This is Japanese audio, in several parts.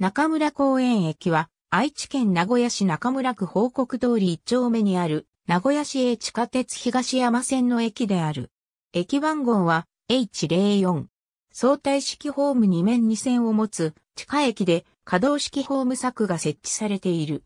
中村公園駅は、愛知県名古屋市中村区報告通り1丁目にある、名古屋市営地下鉄東山線の駅である。駅番号は H04。相対式ホーム2面2線を持つ地下駅で可動式ホーム柵が設置されている。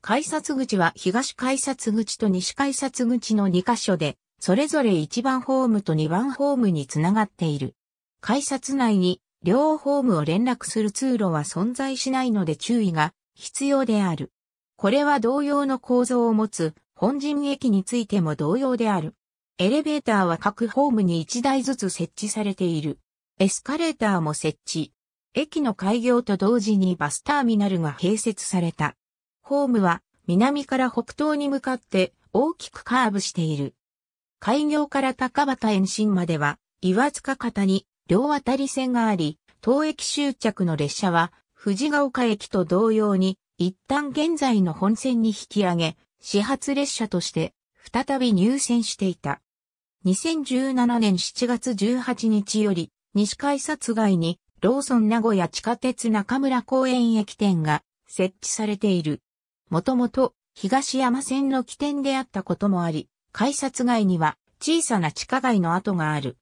改札口は東改札口と西改札口の2カ所で、それぞれ1番ホームと2番ホームにつながっている。改札内に両ホームを連絡する通路は存在しないので注意が必要である。これは同様の構造を持つ本陣駅についても同様である。エレベーターは各ホームに1台ずつ設置されている。エスカレーターも設置。駅の開業と同時にバスターミナルが併設された。ホームは南から北東に向かって大きくカーブしている。開業から高畑延伸までは岩塚方に両渡り線があり、当駅終着の列車は、藤ヶ丘駅と同様に、一旦現在の本線に引き上げ、始発列車として再び入線していた。2017年7月18日より、西改札外に、ローソン名古屋地下鉄中村公園駅店が設置されている。もともと、東山線の起点であったこともあり、改札外には小さな地下街の跡がある。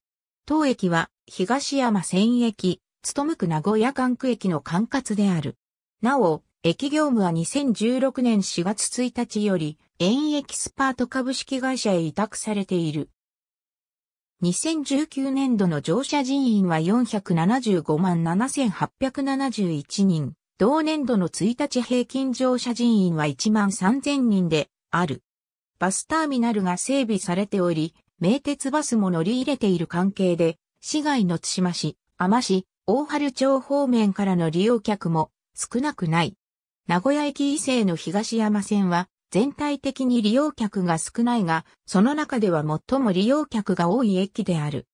当駅は東山線駅、む区名古屋管区駅の管轄である。なお、駅業務は2016年4月1日より、園エキスパート株式会社へ委託されている。2019年度の乗車人員は475万7871人、同年度の1日平均乗車人員は1万3000人である。バスターミナルが整備されており、名鉄バスも乗り入れている関係で、市外の津島市、天市、大春町方面からの利用客も少なくない。名古屋駅以西の東山線は全体的に利用客が少ないが、その中では最も利用客が多い駅である。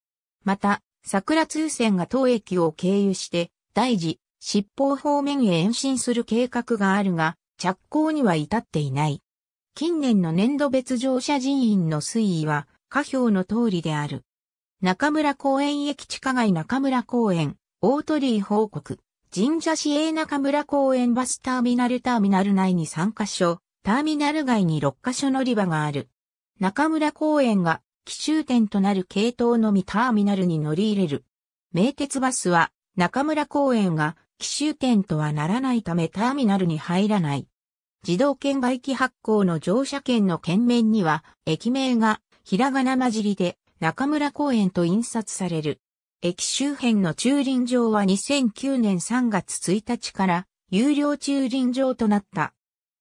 また、桜通線が当駅を経由して、大事。七方方面へ延伸する計画があるが、着工には至っていない。近年の年度別乗車人員の推移は、下表の通りである。中村公園駅地下街中村公園、大鳥居報告、神社市営中村公園バスターミナルターミナル内に3カ所、ターミナル外に6カ所乗り場がある。中村公園が奇襲点となる系統のみターミナルに乗り入れる。名鉄バスは中村公園が奇襲点とはならないためターミナルに入らない。自動券売機発行の乗車券の券面には駅名がひらがな混じりで中村公園と印刷される。駅周辺の駐輪場は2009年3月1日から有料駐輪場となった。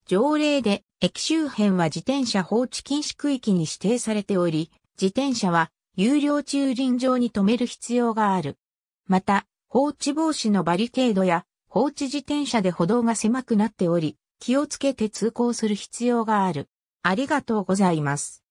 条例で駅周辺は自転車放置禁止区域に指定されており、自転車は有料駐輪場に止める必要がある。また、放置防止のバリケードや放置自転車で歩道が狭くなっており、気をつけて通行する必要がある。ありがとうございます。